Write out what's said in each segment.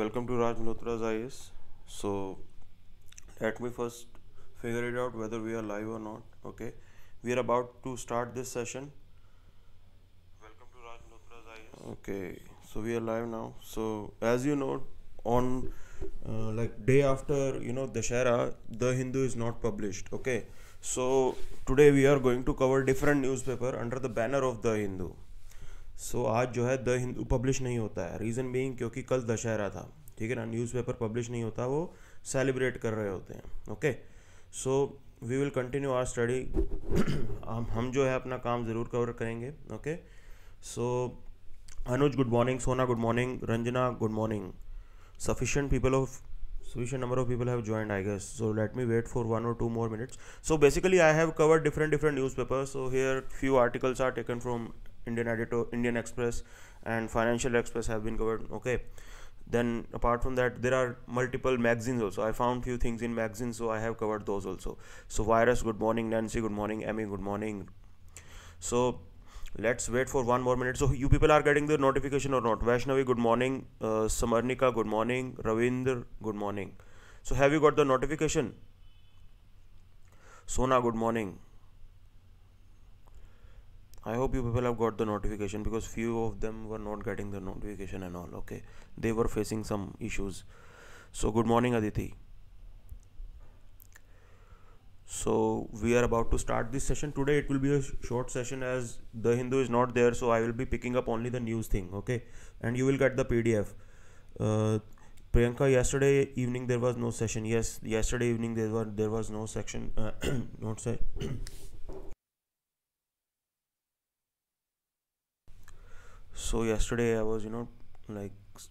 welcome to Raj Malhotra's IS so let me first figure it out whether we are live or not okay we are about to start this session welcome to Raj Malhotra's IS okay so we are live now so as you know on uh, like day after you know Shara, the Hindu is not published okay so today we are going to cover different newspaper under the banner of the Hindu so so, आज जो है the Hindu publish नहीं होता है reason being क्योंकि कल दशहरा था ठीक है ना न्यूज़पेपर पब्लिश नहीं होता वो सेलिब्रेट कर रहे होते हैं okay so we will continue our study हम जो है अपना काम ज़रूर कवर करेंगे okay so Anuj good morning Sona good morning Ranjana good morning sufficient people of sufficient number of people have joined I guess so let me wait for one और two more minutes so basically I have cover different different newspaper so here few articles are taken from indian editor indian express and financial express have been covered okay then apart from that there are multiple magazines also i found few things in magazines so i have covered those also so virus good morning nancy good morning emmy good morning so let's wait for one more minute so you people are getting the notification or not vaishnavi good morning uh, samarnika good morning ravindra good morning so have you got the notification sona good morning I hope you people have got the notification because few of them were not getting the notification and all okay they were facing some issues so good morning Aditi so we are about to start this session today it will be a short session as the Hindu is not there so I will be picking up only the news thing okay and you will get the PDF uh, Priyanka, yesterday evening there was no session. Yes, yesterday evening there was there was no section, uh, not se so yesterday i was you know like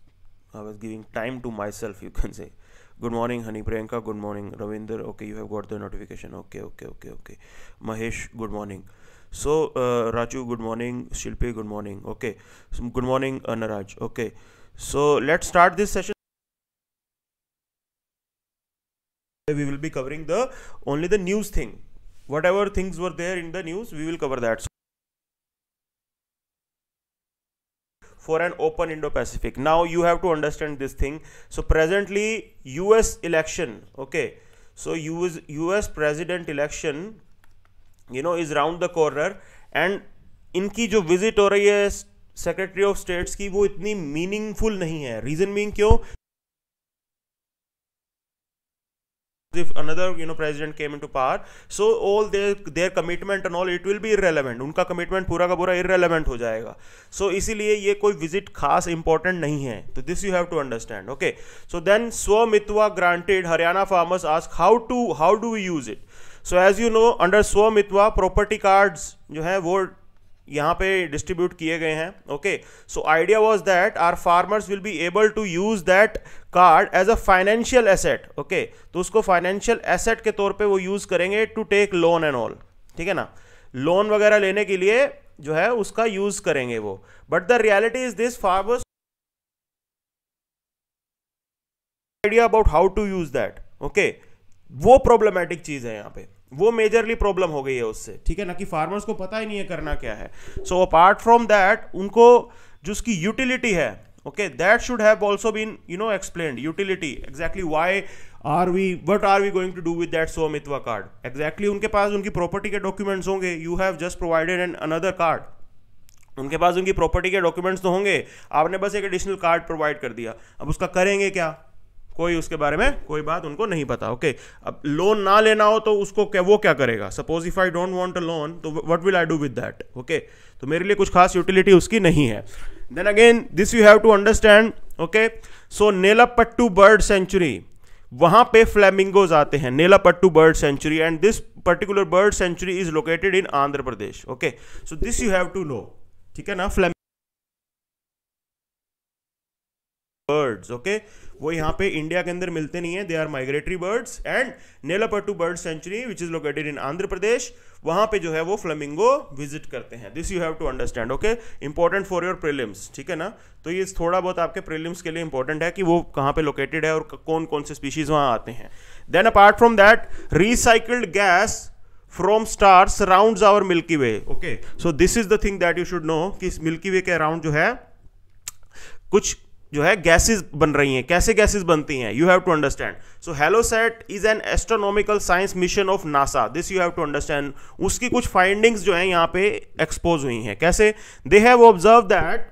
i was giving time to myself you can say good morning honey priyanka good morning ravinder okay you have got the notification okay okay okay okay mahesh good morning so uh, Raju, good morning. Shilpi, good morning. Okay. So, good morning, Anaraj. Uh, okay. So let's start this session. We will be covering the only the news thing. Whatever things were there in the news, we will cover that. So for an open Indo-Pacific. Now you have to understand this thing. So presently US election, okay. So US, US president election, you know, is round the corner and inki jo visit ho rahi hai secretary of states ki wo itni meaningful nahi hai reason being kyun if another you know president came into power so all their their commitment and all it will be irrelevant unka commitment pura ka pura irrelevant ho jayega so isliye ye koi visit khas important nahi hai so this you have to understand okay so then swamitva granted Haryana farmers ask how to how do we use it so as you know under swamitva property cards jo hai wo यहाँ पे distribute किए गए हैं okay so idea was that our farmers will be able to use that card as a financial asset okay तो उसको financial asset के तौर पे वो यूज करेंगे to take loan and all ठीक है ना लोन वगैरह लेने के लिए जो है उसका यूज करेंगे वो but the reality is this farmers idea about how to use that okay वो प्रॉब्लमेटिक चीज है यहाँ पे वो मेजरली प्रॉब्लम हो गई है उससे ठीक है ना कि फार्मर्स को पता ही नहीं है करना क्या है सो अपार्ट फ्रॉम दैट उनको जो उसकी यूटिलिटी है okay that should have also been you know explained utility exactly why are we what are we going to do with that Svamitva card exactly उनके पास उनकी प्रॉपर्टी के डॉक्यूमेंट्स होंगे you have just provided an another card उनके पास उनकी property के documents तो होंगे आपने बस एक एडिशनल कार्ड प्रोवाइड कर दिया अब उसका करेंगे क्या कोई उसके बारे में कोई बात उनको नहीं पता ओके okay. अब लोन ना लेना हो तो उसको क्या वो क्या करेगा suppose if I don't want a loan तो what will I do with that okay तो मेरे लिए कुछ खास यूटिलिटी उसकी नहीं है then again this you have to understand okay so nelapattu bird sanctuary वहां पे फ्लैमिंगोज आते हैं Nelapattu bird sanctuary and this particular bird sanctuary is located in Andhra Pradesh okay so this you have to know ठीक है ना फ्लैमिंग birds okay वो यहाँ पे इंडिया के अंदर मिलते नहीं है they are migratory birds and Nelapattu bird sanctuary which is located in Andhra Pradesh वहां पे जो है वो फ्लमिंगो विजिट करते हैं this you have to understand okay important for your prelims ठीक है ना तो ये थोड़ा बहुत आपके प्रिलिम्स के लिए इंपॉर्टेंट है कि वो कहाँ पे लोकेटेड है और कौन कौन से स्पीशीज वहां आते हैं then apart from that recycled gas from star surround our Milky Way okay so this is the thing that you should know कि मिल्की वे के अराउंड जो है कुछ जो है गैसेस बन रही हैं कैसे गैसेस बनती हैं you have to understand so HaloSat is an astronomical science mission of NASA this you have to understand उसकी कुछ फाइंडिंग्स जो हैं यहाँ पे एक्सपोज हुई हैं कैसे they have observe that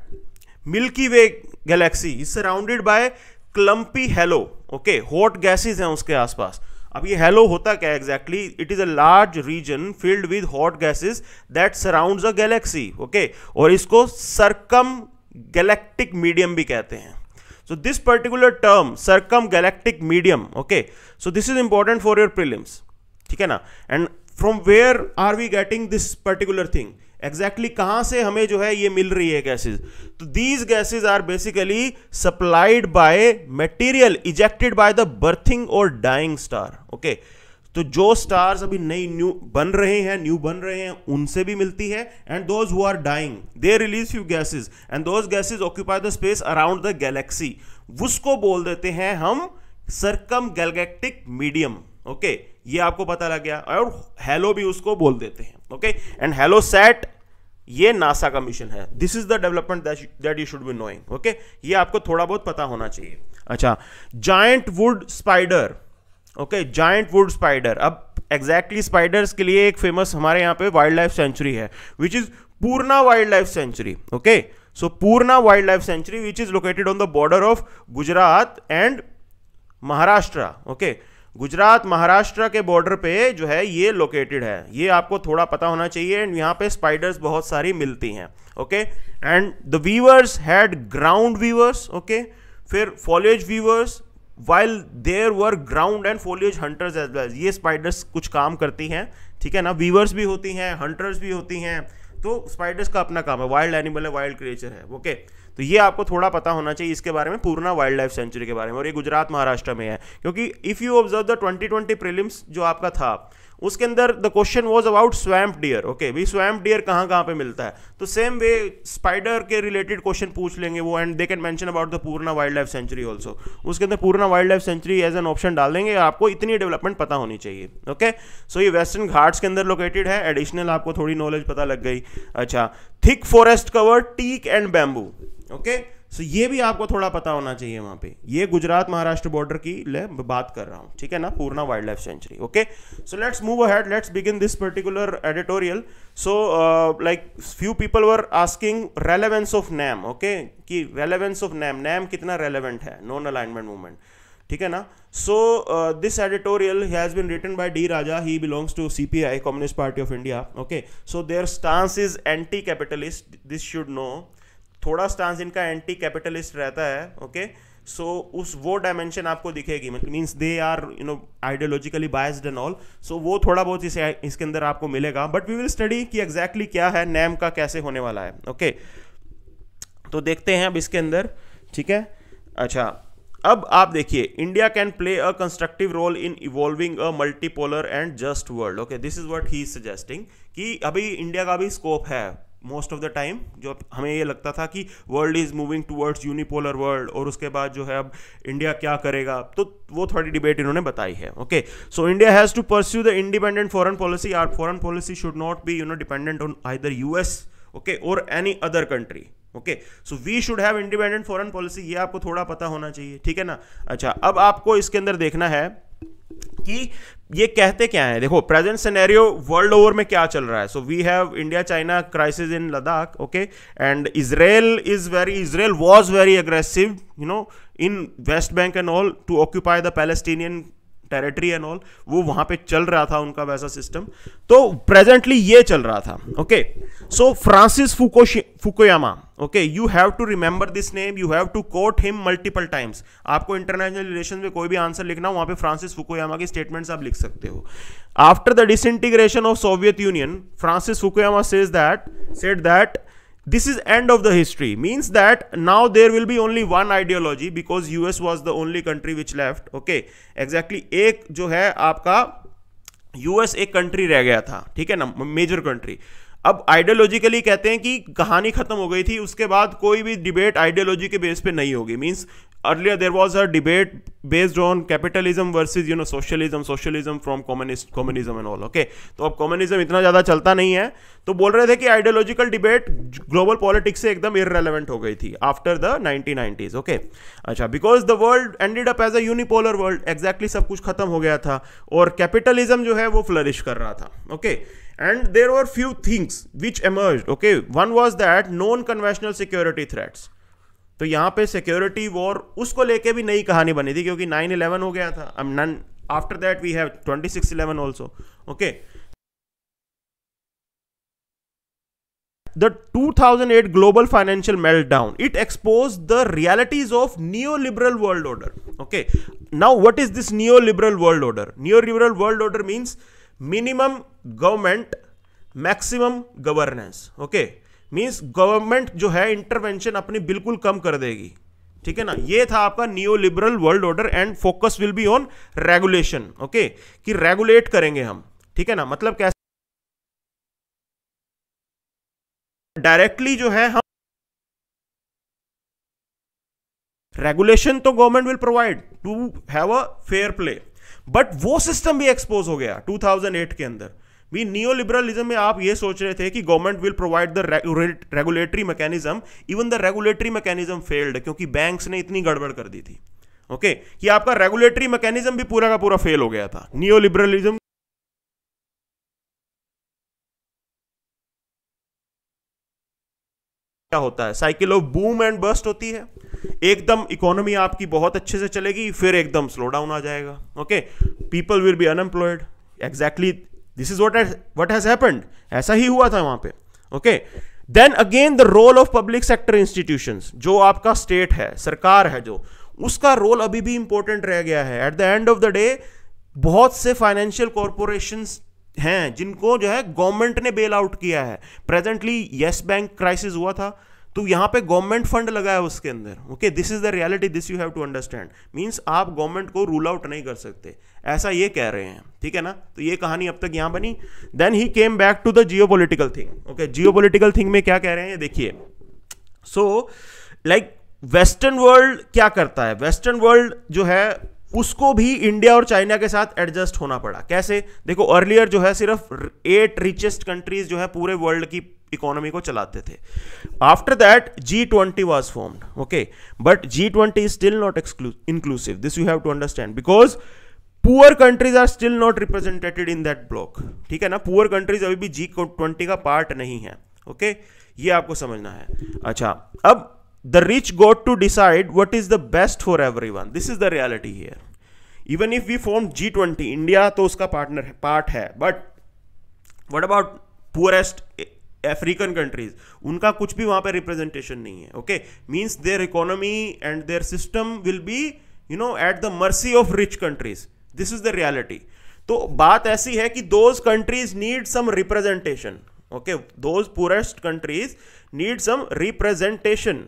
Milky Way galaxy is surrounded by clumpy halo okay hot gases हैं उसके आसपास अब ये हेलो होता क्या exactly it is a large region filled with hot gases that surround a galaxy okay और इसको circumgalactic medium भी कहते हैं this particular term circumgalactic medium okay so this is important for your prelims ठीक है ना and from where are we getting this particular thing exactly कहां से हमें जो है ये मिल रही है गैसेज तो these gases are basically supplied by material ejected by the birthing और डाइंग स्टार ओके okay? तो जो स्टार्स अभी नई न्यू बन रहे हैं न्यू बन रहे हैं उनसे भी मिलती है and those who are dying they release few gases and those gases occupy the space around the galaxy उसको बोल देते हैं हम सरकम गैलेक्टिक मीडियम ओके ये आपको पता लग गया और हेलो भी उसको बोल देते हैं ओके एंड हेलो सेट ये नासा का मिशन है this is the development that you should be knowing okay ये आपको थोड़ा बहुत पता होना चाहिए अच्छा giant wood spider okay giant wood spider अब एग्जैक्टली exactly स्पाइडर्स के लिए एक फेमस हमारे यहाँ पे वाइल्ड लाइफ सेंचुरी है which is Purna wildlife sanctuary okay so Purna wildlife sanctuary which is located on the border of Gujarat and Maharashtra okay Gujarat Maharashtra के border पे जो है ये लोकेटेड है ये आपको थोड़ा पता होना चाहिए एंड यहाँ पे स्पाइडर्स बहुत सारी मिलती हैं okay and the weavers had ground weavers okay फिर foliage weavers while there were ground and foliage hunters as well ये स्पाइडर्स कुछ काम करती हैं ठीक है ना वीवर्स भी होती हैं हंटर्स भी होती हैं तो स्पाइडर्स का अपना काम है वाइल्ड एनिमल है वाइल्ड क्रिएचर है ओके तो ये आपको थोड़ा पता होना चाहिए इसके बारे में पूर्णा वाइल्ड लाइफ सेंचुरी के बारे में और ये गुजरात महाराष्ट्र में है क्योंकि if you observe the 2020 prelims जो आपका था उसके अंदर the question was about swamp deer okay भी स्वैम्प डियर कहाँ कहाँ पे मिलता है तो सेम वे स्पाइडर के रिलेटेड क्वेश्चन पूछ लेंगे वो and they can mention about the Purna wildlife sanctuary also उसके अंदर Purna wildlife sanctuary as an option डाल देंगे आपको इतनी डेवलपमेंट पता होनी चाहिए ओके सो ये वेस्टर्न घाट्स के अंदर लोकेटेड है एडिशनल आपको थोड़ी नॉलेज पता लग गई अच्छा thick forest cover teak and bamboo okay so ये भी आपको थोड़ा पता होना चाहिए वहां पे ये गुजरात महाराष्ट्र बॉर्डर की बात कर रहा हूं ठीक है ना Purna wildlife sanctuary okay so let's move ahead let's begin this particular editorial so like few people were asking relevance of NAM okay कि रेलेवेंस ऑफ नैम नैम कितना रेलेवेंट है नॉन अलाइनमेंट मूवमेंट ठीक है ना so this editorial has been written by D Raja he belongs to C P I Communist Party of India okay so their stance is anti capitalist this should know थोड़ा stance इनका anti capitalist रहता है okay सो उस वो dimension आपको दिखेगी मतलब means they are you know ideologically biased and all so वो थोड़ा बहुत इसे इसके अंदर आपको मिलेगा बट वी विल स्टडी कि एग्जैक्टली क्या है नैम का कैसे होने वाला है ओके okay. तो देखते हैं अब इसके अंदर ठीक है अच्छा अब आप देखिए India can play a constructive role in evolving a multipolar and just world okay this is what he is suggesting कि अभी इंडिया का भी स्कोप है मोस्ट ऑफ द टाइम जो हमें ये लगता था कि world is moving towards unipolar world और उसके बाद जो है अब इंडिया क्या करेगा तो वो थोड़ी डिबेट इन्होंने बताई है okay so India has to pursue the independent foreign policy or foreign policy should not be you know dependent on either US okay और any other country okay so we should have independent foreign policy ये आपको थोड़ा पता होना चाहिए ठीक है ना अच्छा अब आपको इसके अंदर देखना है कि ये कहते क्या है देखो प्रेजेंट सिनेरियो वर्ल्ड ओवर में क्या चल रहा है so we have India China crisis in Ladakh okay and Israel is very Israel was very aggressive you know in West Bank and all to occupy the Palestinian territory and all वो वहां पे चल रहा था उनका वैसा सिस्टम तो presently ये चल रहा था okay so Francis Fukuyama okay you have to remember this name you have to quote him multiple times आपको इंटरनेशनल रिलेशन में कोई भी आंसर लिखना वहां पे फ्रांसिस फुकोयामा की स्टेटमेंट्स आप लिख सकते हो after the disintegration of Soviet Union Francis Fukuyama says that said that this is end of the history means that now there will be only one ideology because us was the only country which left okay exactly ek jo hai aapka us ek country reh gaya tha theek hai na major country अब ideologically कहते हैं कि कहानी खत्म हो गई थी उसके बाद कोई भी डिबेट आइडियोलॉजी के बेस पे नहीं होगी means earlier there was a debate based on capitalism versus you know socialism socialism from communist communism and all okay तो अब communism इतना ज़्यादा चलता नहीं है तो बोल रहे थे कि ideological debate global politics से एकदम irrelevant हो गई थी after the 1990s okay अच्छा because the world ended up as a unipolar world exactly सब कुछ खत्म हो गया था और capitalism जो है वो flourish कर रहा था okay? and there were few things which emerged okay one was that non conventional security threats तो यहां पे सिक्योरिटी वॉर उसको लेके भी नई कहानी बनी थी क्योंकि नाइन इलेवन हो गया था अब none after that we have twenty six eleven also okay the eight global financial meltdown it expose the realities of neoliberal world order okay now what is this neoliberal world order neoliberal world order means minimum government maximum governance okay means government जो है intervention अपनी बिल्कुल कम कर देगी ठीक है ना ये था आपका neoliberal world order and focus will be on regulation okay कि रेगुलेट करेंगे हम ठीक है ना मतलब कैसे डायरेक्टली जो है हम रेगुलेशन तो government will provide to have a fair play but वो सिस्टम भी एक्सपोज हो गया 2008 के अंदर भी नियो लिबरलिज्म में आप ये सोच रहे थे कि government will provide the regulatory mechanism even the regulatory mechanism failed क्योंकि बैंक्स ने इतनी गड़बड़ कर दी थी ओके okay? कि आपका रेगुलेटरी मैकेनिज्म भी पूरा का पूरा फेल हो गया था नियो लिबरलिज्म होता है cycle of boom and bust होती है एकदम इकोनॉमी आपकी बहुत अच्छे से चलेगी फिर एकदम स्लो डाउन आ जाएगा okay people will be unemployed exactly this is what what has happened ऐसा ही हुआ था वहां पे okay then again the role of public sector institution जो आपका स्टेट है सरकार है जो उसका रोल अभी भी इंपॉर्टेंट रह गया है at the end of the day बहुत से फाइनेंशियल कॉरपोरेशन हैं जिनको जो है गवर्नमेंट ने बेल आउट किया है प्रेजेंटली येस बैंक क्राइसिस हुआ था तो यहां पे गवर्नमेंट फंड लगा है उसके अंदर okay this is the reality this you have to understand means आप गवर्नमेंट को रूल आउट नहीं कर सकते ऐसा ये कह रहे हैं ठीक है ना तो ये कहानी अब तक यहां बनी then he came back to the geo thing okay geo thing में क्या कह रहे हैं देखिए सो लाइक वेस्टर्न वर्ल्ड क्या करता है वेस्टर्न वर्ल्ड जो है उसको भी इंडिया और चाइना के साथ एडजस्ट होना पड़ा कैसे देखो अर्लियर जो है सिर्फ एट रिचेस्ट कंट्रीज जो है पूरे वर्ल्ड की इकोनॉमी को चलाते थे after that G twenty was formed okay but G twenty is still not inclusive this you have to understand because poor countries are still not represented in that bloc ठीक है ना poor countries अभी भी G twenty का part नहीं है okay okay? ये आपको समझना है अच्छा अब the rich got to decide what is the best for every one this is the reality here even if we form G twenty India तो उसका पार्टनर है पार्ट है but what about poorest African countries उनका कुछ भी वहां पर representation नहीं है okay means their economy and their system will be you know at the mercy of rich countries this is the reality तो बात ऐसी है कि those countries need some representation okay those poorest countries need some representation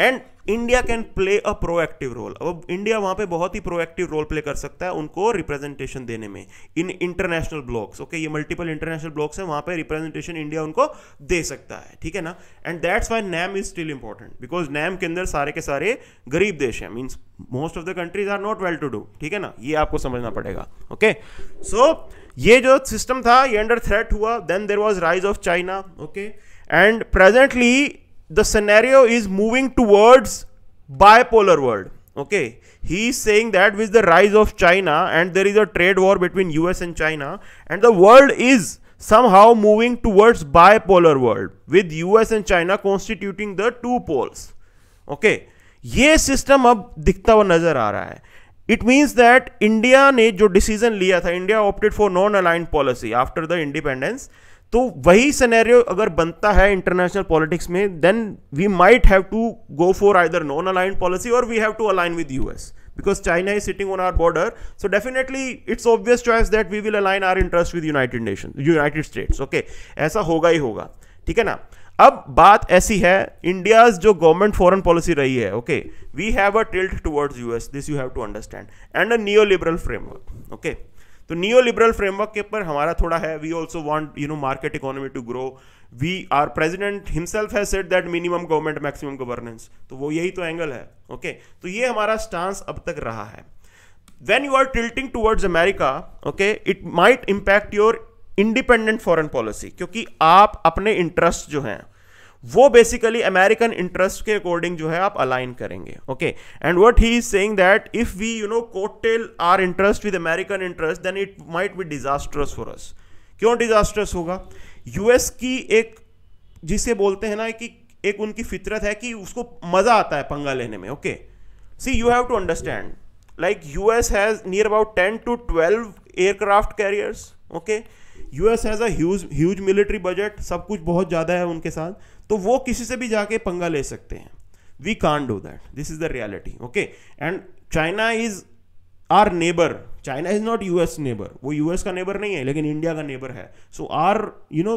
and India can play a proactive role अब India वहां पे बहुत ही proactive role play कर सकता है उनको रिप्रेजेंटेशन देने में इन इंटरनेशनल ब्लॉक्स ओके ये मल्टीपल इंटरनेशनल ब्लॉक्स हैं वहां पे रिप्रेजेंटेशन इंडिया उनको दे सकता है ठीक है ना and that's why NAM is still important because NAM के अंदर सारे के सारे गरीब देश हैं means most of the countries are not well to do ठीक है ना ये आपको समझना पड़ेगा ओके okay? सो so, ये जो सिस्टम था ये अंडर थ्रेट हुआ then there was rise of China okay and presently the scenario is moving towards bipolar world okay he is saying that with the rise of china and there is a trade war between us and china and the world is somehow moving towards bipolar world with us and china constituting the two poles okay ये system अब दिखता हुआ नजर आ रहा है it means that India ने जो decision लिया था India opted for non aligned policy after the independence तो वही सिनेरियो अगर बनता है इंटरनेशनल पॉलिटिक्स में then we might have to go for either non aligned policy और we have to align with US because China is sitting on our border so definitely it's obvious choice that we will align our interest with United Nation United States okay ऐसा होगा ही होगा ठीक है ना अब बात ऐसी है इंडिया जो गवर्नमेंट फॉरेन पॉलिसी रही है okay we have a tilt towards US this you have to understand and a neo liberal framework okay तो नियो लिबरल फ्रेमवर्क के ऊपर हमारा थोड़ा है we also want you know market economy to grow we are president himself है set that minimum government maximum governance तो वो यही तो एंगल है ओके okay? तो ये हमारा स्टांस अब तक रहा है when you are tilting towards America okay it might impact your independent foreign policy क्योंकि आप अपने इंटरेस्ट जो हैं वो बेसिकली अमेरिकन इंटरेस्ट के अकॉर्डिंग जो है आप अलाइन करेंगे okay and what he is saying that if we you know dovetail our interest with American interest then it might be disasters for us क्यों डिजास्टर्स होगा यूएस की एक जिसे बोलते हैं ना कि एक उनकी फितरत है कि उसको मजा आता है पंगा लेने में okay see you have to understand like US has near about ten to twelve aircraft carriers okay US has a huge military budget सब कुछ बहुत ज़्यादा है उनके साथ तो वो किसी से भी जाके पंगा ले सकते हैं we can do that this is the reality okay and China is our neighbour China is not US neighbour वो यूएस का नेबर नहीं है लेकिन इंडिया का नेबर है so our you know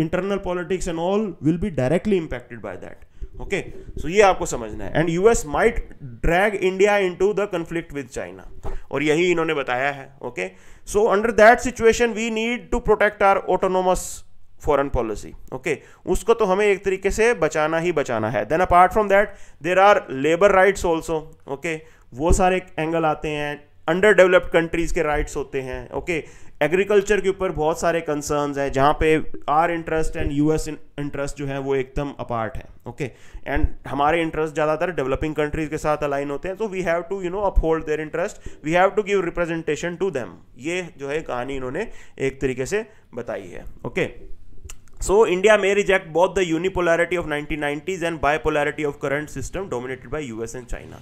internal politics and all will be directly impacted by that okay so ये आपको समझना है and US might drag India into the conflict with China और यही इन्होंने बताया है okay so under that situation we need to protect our autonomous foreign policy okay उसको तो हमें एक तरीके से बचाना ही बचाना है then apart from that there are labour rights also okay वो सारे एंगल आते हैं अंडर डेवलप्ड कंट्रीज़ के राइट्स होते हैं ओके एग्रीकल्चर के ऊपर बहुत सारे कंसर्न्स हैं जहाँ पे our interest and US interest जो है वो एकदम अपार्ट है ओके एंड हमारे इंटरेस्ट ज़्यादातर डेवलपिंग कंट्रीज के साथ अलाइन होते हैं तो we have to you know uphold their interest we have to give representation to them ये जो है कहानी इन्होंने एक तरीके से बताई है okay okay? So reject India the unipolarity of nineteen nineties and 1990s polarity of of system dominated by U S and China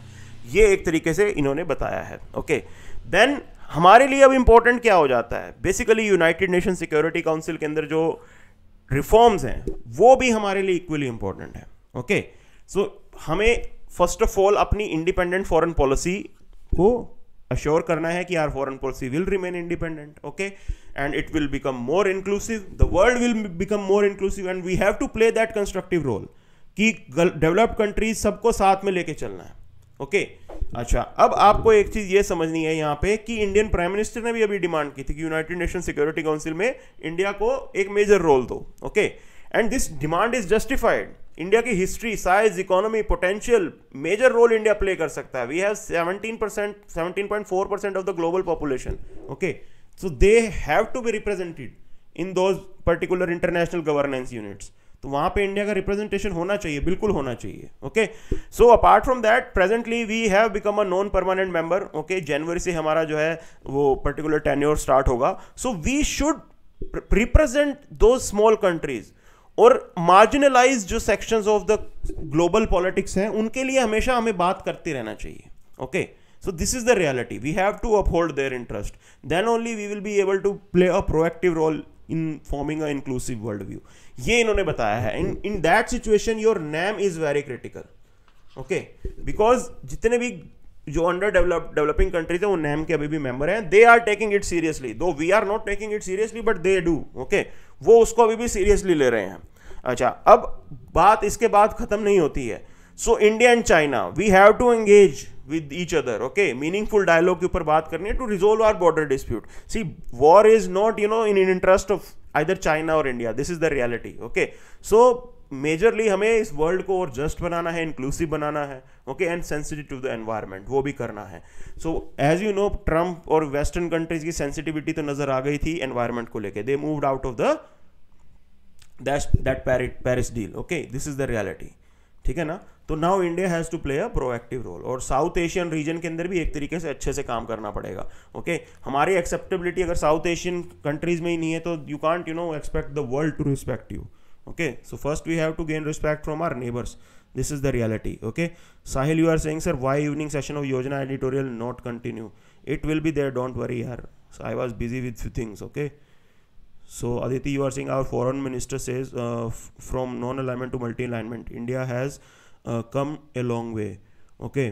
ये एक तरीके से इन्होंने बताया है ओके okay. देन हमारे लिए अब इंपॉर्टेंट क्या हो जाता है basically United Nation Security Council के अंदर जो रिफॉर्म्स हैं वो भी हमारे लिए इक्वली इंपॉर्टेंट है ओके okay. सो so, हमें फर्स्ट ऑफ ऑल अपनी इंडिपेंडेंट फॉरेन पॉलिसी को अश्योर करना है कि our foreign policy will remain independent okay and it will become more inclusive the world will become more inclusive and we have to play that constructive role कि developed countries सबको साथ में लेके चलना है ओके okay? अच्छा अब आपको एक चीज़ ये समझनी है यहाँ पे कि इंडियन प्राइम मिनिस्टर ने भी अभी डिमांड की थी कि यूनाइटेड नेशन सिक्योरिटी काउंसिल में इंडिया को एक मेजर रोल दो okay and this demand is justified India की history size economy potential major role India play कर सकता है we have seventeen percent seventeen point four percent of the global population okay so they have to be represented in those particular international governance units तो वहाँ पे India का representation होना चाहिए बिल्कुल होना चाहिए okay so apart from that presently we have become a non permanent member okay जनवरी से हमारा जो है वो पर्टिकुलर टेन्योर स्टार्ट होगा so we should represent those small countries और मार्जिनलाइज जो section of the global politics हैं उनके लिए हमेशा हमें बात करते रहना चाहिए okay so this is the reality we have to uphold their interest then only we will be able to play a proactive role in forming a inclusive world view ये इन्होंने बताया है in in that situation your NAM is very critical okay because जितने भी जो under develop developing countries है वो NAM के अभी भी मेंबर हैं they are taking it seriously though we are not taking it seriously but they do okay वो उसको अभी भी सीरियसली ले रहे हैं अच्छा अब बात इसके बाद खत्म नहीं होती है so India and China we have to engage with each other okay meaningful dialogue के ऊपर बात करनी है to resolve our border dispute see war is not you know in interest of either China और India this is the reality okay so majorly हमें इस world को और जस्ट बनाना है इंक्लूसिव बनाना है okay and sensitive to the environment वो भी करना है so as you know Trump और वेस्टर्न कंट्रीज की सेंसिटिविटी तो नजर आ गई थी एनवायरनमेंट को लेके they moved out of the that Paris deal okay this is the reality ठीक है ना तो now India has to play a proactive role और साउथ एशियन रीजन के अंदर भी एक तरीके से अच्छे से काम करना पड़ेगा ओके okay? हमारी एक्सेप्टेबिलिटी अगर साउथ एशियन कंट्रीज में ही नहीं है तो you can't you know expect the world to respect you okay so first we have to gain respect from our neighbors this is the reality okay sahil you are saying sir why evening session of yojana editorial not continue it will be there don't worry yaar so i was busy with few things okay so aditi you are saying our foreign minister says uh, from non alignment to multi alignment india has uh, come a long way okay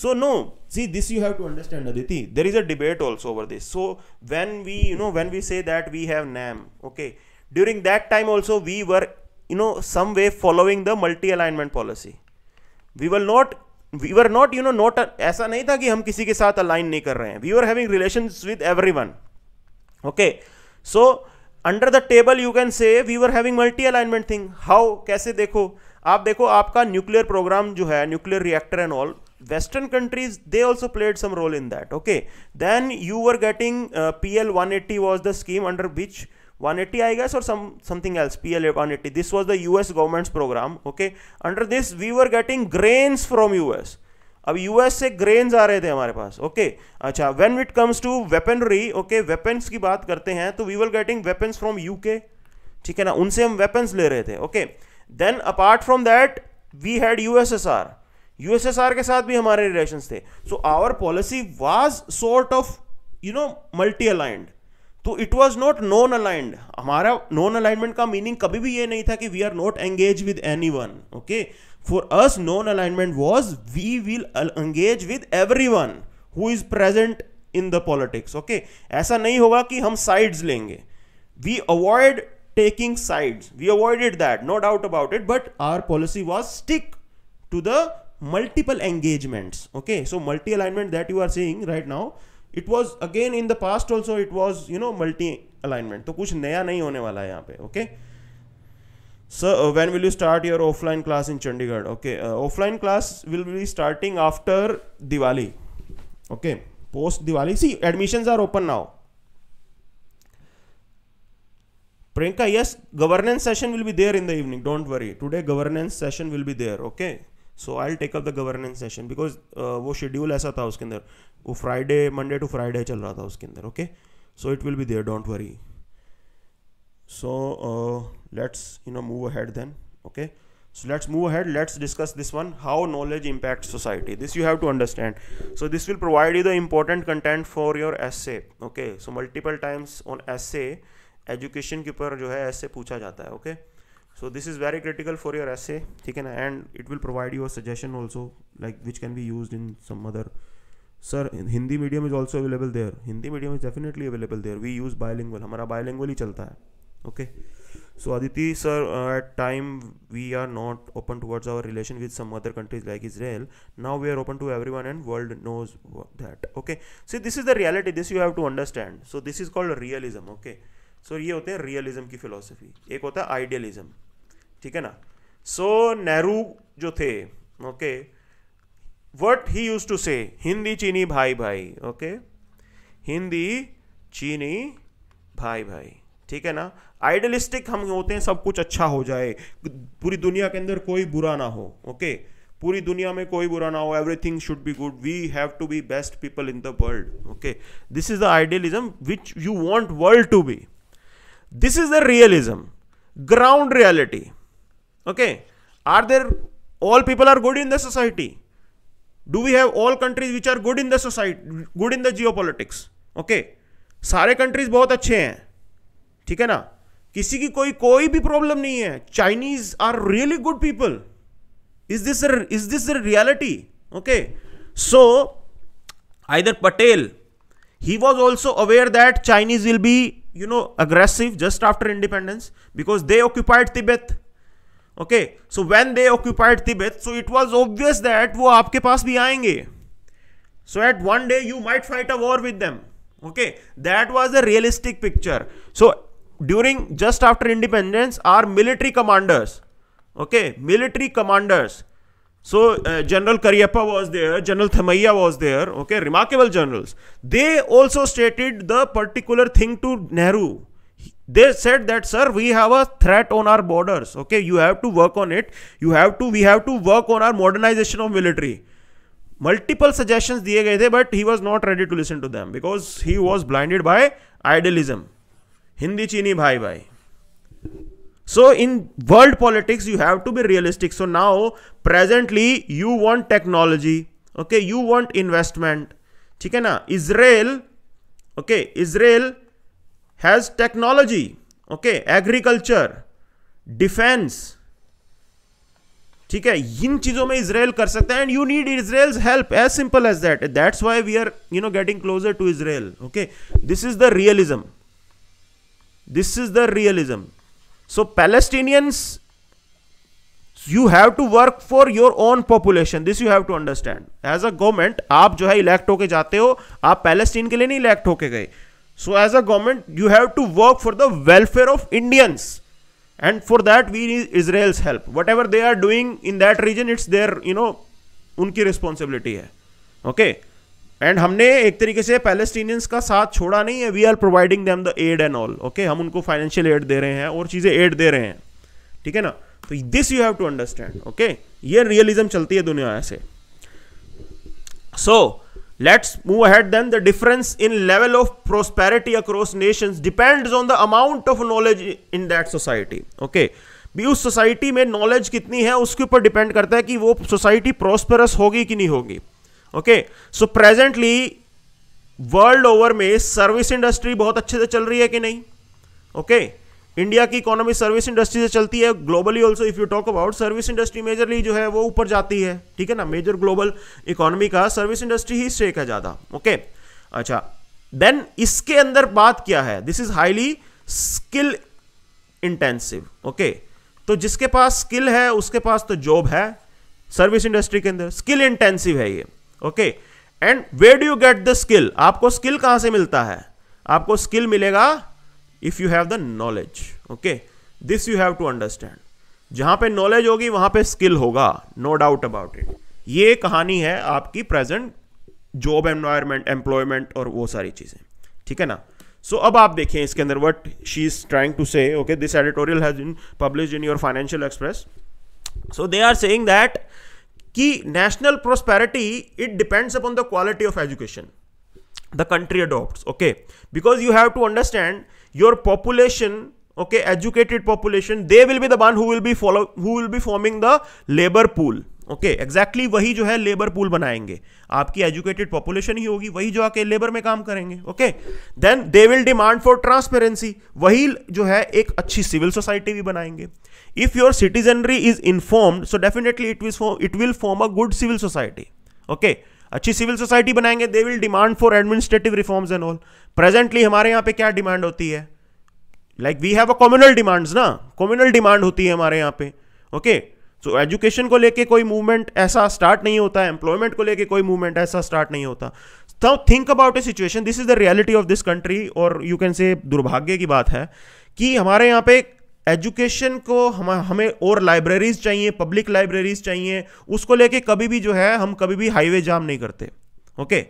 so no see this you have to understand aditi there is a debate also over this so when we you know when we say that we have nam okay during that time also we were you know some way following the multi alignment policy we were not we are not you know not ऐसा नहीं था कि हम किसी के साथ align नहीं कर रहे हैं we are having relation with every one okay so under the table you can say we are having multi alignment thing how कैसे देखो आप देखो आपका न्यूक्लियर प्रोग्राम जो है nuclear reactor and all western countries they also played some role in that okay then you are getting P L one eighty was the scheme under which one eighty I guess और something else P L some one eighty this was the U S government's programme okay under this we were getting grains from U S अब US से grains आ रहे थे हमारे पास okay अच्छा when it comes to weaponry okay weapons की बात करते हैं तो we were getting weapons from U K ठीक है ना उनसे हम वेपन्स ले रहे थे okay then apart from that we had U S S USSR यूएसएसआर के साथ भी हमारे रिलेशन थे so our policy was sort of you know multi aligned तो it was not non aligned हमारा नॉन अलाइनमेंट का मीनिंग कभी भी ये नहीं था कि we are not engage with any one okay for us non alignment was we will engage with every one who is present in the politics okay ऐसा नहीं होगा कि हम साइड्स लेंगे we avoid taking sides we avoided that no doubt about it but our policy was stick to the multiple engagements okay so multi alignment that you are seeing right now it was again in the past also it was you know multi alignment तो कुछ नया नहीं होने वाला है यहाँ पे okay sir when will you start your offline class in Chandigarh okay offline class will be starting after Diwali okay post Diwali see admission are open now Priyanka yes governance session will be there in the evening don't worry today governance session will be there okay so I will take up the governance session because वो schedule ऐसा था उसके अंदर वो Friday Monday to Friday चल रहा था उसके अंदर okay so it will be there don't worry so let's you know move ahead then okay so let's move ahead let's discuss this one how knowledge impact society this you have to understand so this will provide you the important content for your essay okay so multiple times on essay education के ऊपर जो है ऐसे पूछा जाता है okay okay? so this is very critical for your essay okay and it will provide you a suggestion also like which can be used in some other sir hindi medium is also available there hindi medium is definitely available there we use bilingual hamara bilingual hi chalta hai okay so aditi sir uh, at time we are not open towards our relation with some other countries like israel now we are open to everyone and world knows that okay see this is the reality this you have to understand so this is called realism okay so so, ये होते हैं realism की philosophy एक होता है idealism ठीक है ना सो so, नेहरू जो थे okay what he use to say Hindi चीनी भाई भाई ओके हिंदी चीनी भाई भाई ठीक है ना आइडियलिस्टिक हम होते हैं सब कुछ अच्छा हो जाए पूरी दुनिया के अंदर कोई बुरा ना हो ओके पूरी दुनिया में कोई बुरा ना हो everything should be good we have to be best people in the world okay this is the idealism which you want world to be This is the realism, ground reality. Okay. Are there all people are good in the society? Do we have all countries which are good in the society, good in the geopolitics? okay. सारे countries बहुत अच्छे हैं ठीक है ना किसी की कोई कोई भी प्रॉब्लम नहीं है Chinese are really good people is this is this reality okay so either Patel he was also aware that Chinese will be you know, aggressive just after independence because they occupied Tibet. Okay, so when they occupied Tibet, so it was obvious that वो आपके पास भी आएंगे. So at one day you might fight a war with them. Okay, that was a realistic picture. So during just after independence, our military commanders, okay, military commanders, so uh, General Kariappa was there, General Thamaiya was there, okay, remarkable generals. They also stated the particular thing to Nehru. They said that, sir, we have a threat on our borders, okay, you have to work on it. You have to, we have to work on our modernization of military. Multiple suggestions diye gaye the, but he was not ready to listen to them because he was blinded by idealism. Hindi chini bhai bhai. So in world politics, you have to be realistic. So now, presently, you want technology. Okay, you want investment. Chikana, Israel, okay, Israel has technology. Okay, agriculture, defense. ठीक है इन चीजों में Israel कर सकता है and you need Israel help as simple as that that's why we are you know getting closer to Israel okay this is the realism this is so Palestinians you have to work for your own population this you have to understand as a government आप जो है elect होके जाते हो आप Palestine के लिए नहीं इलेक्ट होके गए so as a government you have to work for the welfare of Indians and for that we needs Israel's help whatever they are doing in that region it's there you know उनकी responsibility है okay okay? एंड हमने एक तरीके से Palestinians का साथ छोड़ा नहीं है we are providing them the aid and all okay हम उनको फाइनेंशियल एड दे रहे हैं और चीज़ें एड दे रहे हैं ठीक है ना तो this you have to understand okay ये रियलिज्म चलती है दुनिया ऐसे so let's move ahead then the difference in level of prosperity across nations depends on the amount of knowledge in that society okay भी उस सोसाइटी में knowledge कितनी है उसके ऊपर डिपेंड करता है कि वो सोसाइटी प्रोस्पेरस होगी कि नहीं होगी okay so presently world over में सर्विस इंडस्ट्री बहुत अच्छे से चल रही है कि नहीं ओके okay? इंडिया की इकोनॉमी सर्विस इंडस्ट्री से चलती है globally also if you talk about service industry majorly जो है वो ऊपर जाती है ठीक है ना मेजर ग्लोबल इकोनॉमी का सर्विस इंडस्ट्री ही स्टेक है ज़्यादा ओके okay? अच्छा देन इसके अंदर बात क्या है this is highly skill intensive okay तो जिसके पास स्किल है उसके पास तो जॉब है सर्विस इंडस्ट्री के अंदर स्किल इंटेंसिव है ये okay and way do you get the skill आपको स्किल कहां से मिलता है आपको स्किल मिलेगा if you have the knowledge okay this you have to understand जहां पे नॉलेज होगी वहां पे स्किल होगा नो डाउट अबाउट इट ये कहानी है आपकी प्रेजेंट जॉब एनवायरमेंट एम्प्लॉयमेंट और वो सारी चीजें ठीक है ना सो so, अब आप देखें इसके अंदर what she is trying to say okay this editorial has in publish in your Financial Express so they are saying that कि national prosperity it depends upon the quality of education the country adopt okay because you have to understand your population okay educated population they will be than one be will be follow who will be forming the okay okay, exactly exactly वही जो है labour pool बनाएंगे आपकी educated population ही होगी वही जो आके labour में काम करेंगे okay then they will demand for transparency वही जो है एक अच्छी सिविल सोसाइटी भी बनाएंगे if your citizenry is informed so definitely it will form, it will form a good civil society okay अच्छी सिविल सोसाइटी बनाएंगे they will demand for administrative reforms and all presently हमारे यहाँ पे क्या demand होती है like we have a communal demands ना communal demand होती है हमारे यहाँ पे ओके सो एजुकेशन को लेके कोई मूवमेंट ऐसा स्टार्ट नहीं होता है एम्प्लॉयमेंट को लेके कोई मूवमेंट ऐसा स्टार्ट नहीं होता तो think about a situation this is the reality of this country और यू कैन से दुर्भाग्य की बात है कि हमारे यहाँ पे एजुकेशन को हम हमें और लाइब्रेरीज चाहिए पब्लिक लाइब्रेरीज चाहिए उसको लेके कभी भी जो है हम कभी भी हाईवे जाम नहीं करते okay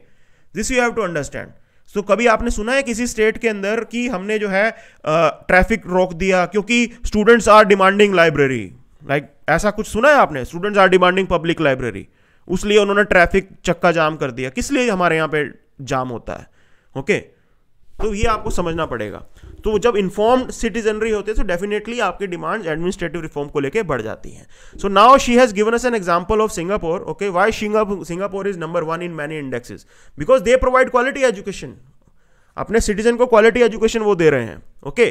this you have to understand so कभी आपने सुना है किसी स्टेट के अंदर कि हमने जो है ट्रैफिक रोक दिया क्योंकि students are demanding library like ऐसा कुछ सुना है आपने students are demanding public library उसलिए उन्होंने ट्रैफिक चक्का जाम कर दिया किस लिए हमारे यहाँ पे जाम होता है ओके okay? तो ये आपको समझना पड़ेगा तो जब इन्फॉर्म्ड सिटीजनरी होते हैं तो डेफिनेटली आपकी डिमांड एडमिनिस्ट्रेटिव रिफॉर्म को लेकर बढ़ जाती है so now she has given us an example of Singapore okay why Singapore is number one in many indexes because they provide quality education अपने सिटीजन को क्वालिटी एजुकेशन वो दे रहे हैं okay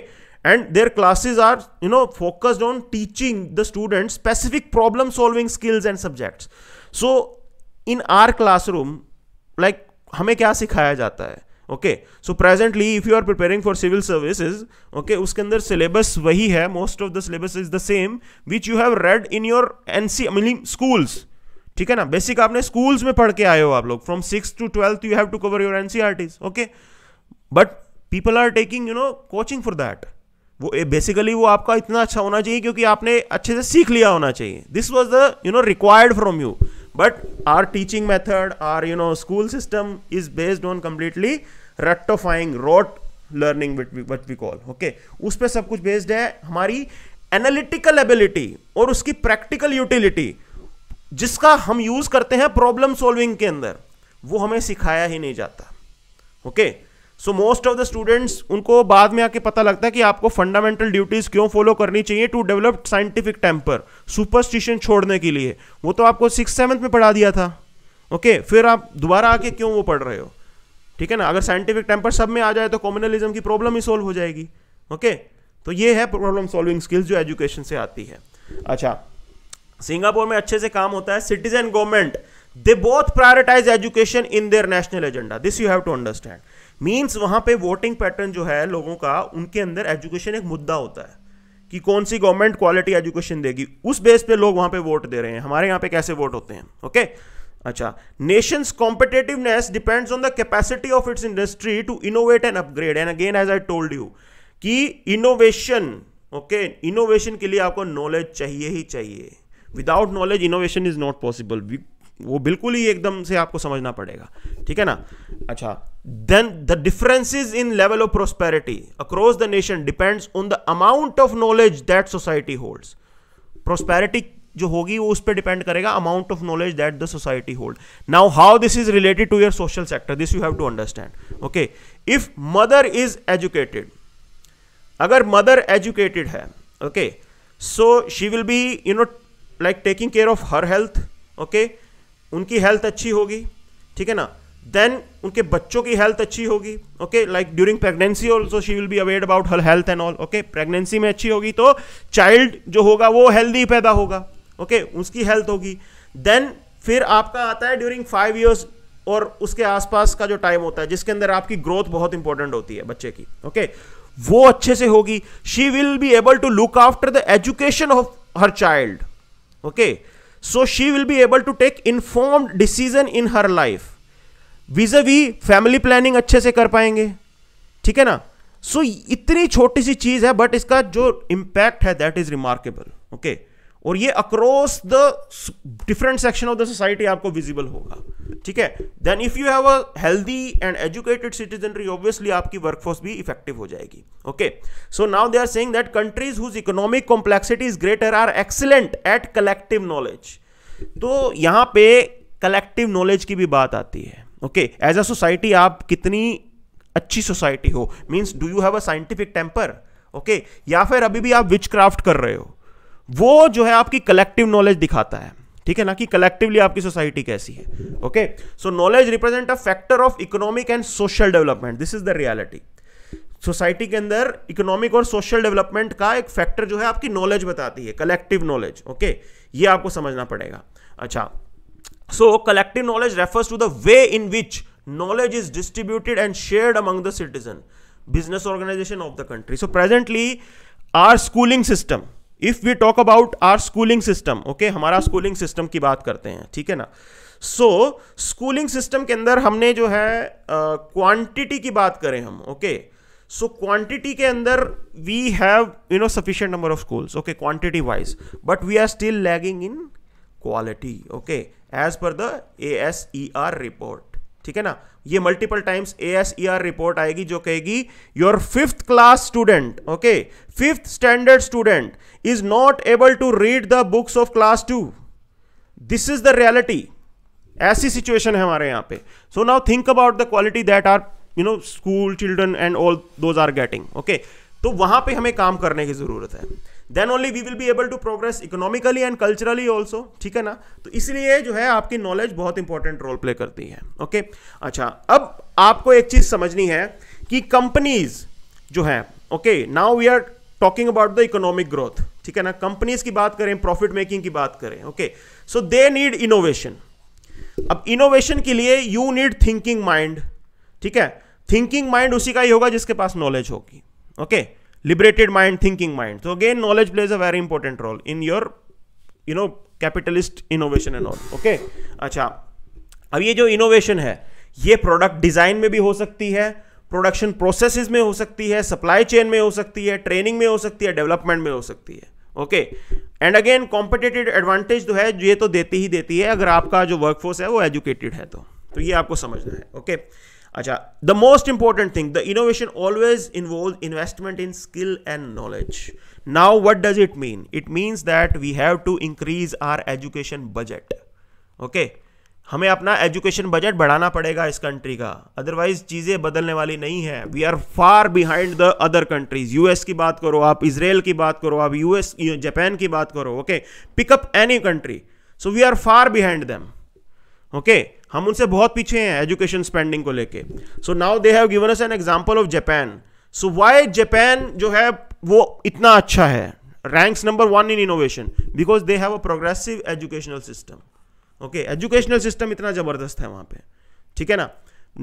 and their classes are you know focused on teaching the student specific problem solving skills and subjects so in our classroom like हमें क्या सिखाया जाता है okay so presently if you are preparing for civil services okay उसके अंदर syllabus वही है most of the syllabus is the same which you have read in your NC meaning schools ठीक है ना बेसिक आपने स्कूल्स में पढ़ के आए हो आप लोग from six to twelfth you have to cover your Ts okay but people are taking you know coaching for that वो बेसिकली वो आपका इतना अच्छा होना चाहिए क्योंकि आपने अच्छे से सीख लिया होना चाहिए this was the you know required from you but our teaching method are you know school system is based on completely rectifying rote learning what we call okay उस पर सब कुछ बेस्ड है हमारी एनालिटिकल एबिलिटी और उसकी practical utility जिसका हम यूज करते हैं प्रॉब्लम सॉल्विंग के अंदर वो हमें सिखाया ही नहीं जाता okay so most of the students उनको बाद में आके पता लगता है कि आपको फंडामेंटल ड्यूटीज क्यों फॉलो करनी चाहिए to develop scientific temper superstition छोड़ने के लिए वो तो आपको सिक्स सेवन्थ में पढ़ा दिया था ओके okay, फिर आप दोबारा आके क्यों वो पढ़ रहे हो ठीक है ना अगर साइंटिफिक टेम्पर सब में आ जाए तो कॉम्युनलिज्म की प्रॉब्लम ही सोल्व हो जाएगी ओके तो ये है प्रॉब्लम सॉल्विंग स्किल्स जो एजुकेशन से आती है अच्छा सिंगापुर में अच्छे से काम होता है citizen government they both prioritize education in their national agenda this you have to understand means वहां पे वोटिंग पैटर्न जो है लोगों का उनके अंदर एजुकेशन एक मुद्दा होता है कि कौन सी गवर्नमेंट क्वालिटी एजुकेशन देगी उस बेस पे लोग वहां पे वोट दे रहे हैं हमारे यहाँ पे कैसे वोट होते हैं ओके okay? अच्छा nation competitiveness depends on the capacity of its industry to innovate and upgrade and again as I told you कि इनोवेशन ओके इनोवेशन के लिए आपको नॉलेज चाहिए ही चाहिए without knowledge innovation is not possible वो बिल्कुल ही एकदम से आपको समझना पड़ेगा ठीक है ना अच्छा then the differences in level of prosperity across the nation depends on the amount of knowledge that society holds prosperity जो होगी वो उस पर डिपेंड करेगा amount of knowledge that the society hold now how this is related to your social sector this you have to understand okay if mother is educated अगर mother educated है okay so she will be you know like taking care of her health okay उनकी health अच्छी होगी ठीक है ना then उनके बच्चों की हेल्थ अच्छी होगी okay like during pregnancy also she will be aware about her health and all okay pregnancy में अच्छी होगी तो चाइल्ड जो होगा वो हेल्दी पैदा होगा ओके उसकी हेल्थ होगी देन फिर आपका आता है ड्यूरिंग फाइव ईयर्स और उसके आसपास का जो टाइम होता है जिसके अंदर आपकी ग्रोथ बहुत इंपॉर्टेंट होती है बच्चे की ओके okay? वो अच्छे से होगी she will be able to look after the education of her child okay so she will be able to take informed decision in her life vis-à-vis family planning अच्छे से कर पाएंगे ठीक है ना सो so, इतनी छोटी सी चीज है बट इसका जो इंपैक्ट है that is remarkable okay okay? और ये across the different section of the society आपको विजिबल होगा ठीक है then if you have a healthy and educated citizenry obviously आपकी वर्कफोर्स भी इफेक्टिव हो जाएगी okay so now they are saying that countries whose economic complexity is greater are excellent at collective knowledge तो यहां पे कलेक्टिव नॉलेज की भी बात आती है ओके एज अ सोसाइटी आप कितनी अच्छी सोसाइटी हो means do you have a scientific temper okay या फिर अभी भी आप विच क्राफ्ट कर रहे हो वो जो है आपकी कलेक्टिव नॉलेज दिखाता है ठीक है ना कि कलेक्टिवली आपकी सोसाइटी कैसी है okay so knowledge represent a factor of economic and social development this is the reality society के अंदर इकोनॉमिक और सोशल डेवलपमेंट का एक फैक्टर जो है आपकी नॉलेज बताती है कलेक्टिव नॉलेज ओके ये आपको समझना पड़ेगा अच्छा so collective knowledge refers to the way in which knowledge is distributed and shared among the citizen business organisation of the country so presently our schooling system if we talk about our schooling system okay हमारा schooling system की बात करते हैं ठीक है ना so schooling system के अंदर हमने जो है क्वांटिटी uh, की बात करें हम ओके सो क्वांटिटी के अंदर we have you know sufficient number of schools okay quantity wise but we are still lagging in quality okay as per the A S E R report ठीक है ना ये multiple times A S E R report आएगी जो कहेगी your fifth class student okay fifth standard student is not able to read the books of class two this is the reality ऐसी situation है हमारे यहां पे so now think about the quality that our you know school children and all those are getting okay तो वहां पे हमें काम करने की जरूरत है then only we will be able to progress economically and culturally also ठीक है ना तो इसलिए जो है आपकी नॉलेज बहुत इंपॉर्टेंट रोल प्ले करती है ओके okay? अच्छा अब आपको एक चीज समझनी है कि कंपनीज जो है okay now we are talking about the economic growth ठीक है ना कंपनीज की बात करें प्रॉफिट मेकिंग की बात करें okay so they need innovation अब इनोवेशन के लिए यू नीड थिंकिंग माइंड ठीक है थिंकिंग माइंड उसी का ही होगा जिसके पास नॉलेज होगी okay okay? liberated mind thinking mind so again knowledge plays a very important role in your you know capitalist innovation and all okay अच्छा अब ये जो इनोवेशन है ये प्रोडक्ट डिजाइन में भी हो सकती है प्रोडक्शन प्रोसेसेस में हो सकती है सप्लाई चेन में हो सकती है ट्रेनिंग में हो सकती है डेवलपमेंट में हो सकती है okay and again competitive advantage जो है ये तो देती ही देती है अगर आपका जो वर्कफोर्स है वो एजुकेटेड है तो तो ये आपको समझना है ओके okay? अच्छा the most important thing the innovation always involve investment in skill and knowledge now what does it mean it means that we have to increase our education budget okay हमें अपना education budget बढ़ाना पड़ेगा इस country का otherwise चीज़ें बदलने वाली नहीं है we are far behind the other countries US की बात करो आप इसराइल की बात करो आप यूएस जापान की बात करो okay pick up any country so we are far behind them okay हम उनसे बहुत पीछे हैं एजुकेशन स्पेंडिंग को लेके so now they have given an example of Japan so why Japan जो है वो इतना अच्छा है ranks number one in innovation because they have a progressive educational system okay educational system इतना ज़बरदस्त है वहाँ पे ठीक है ना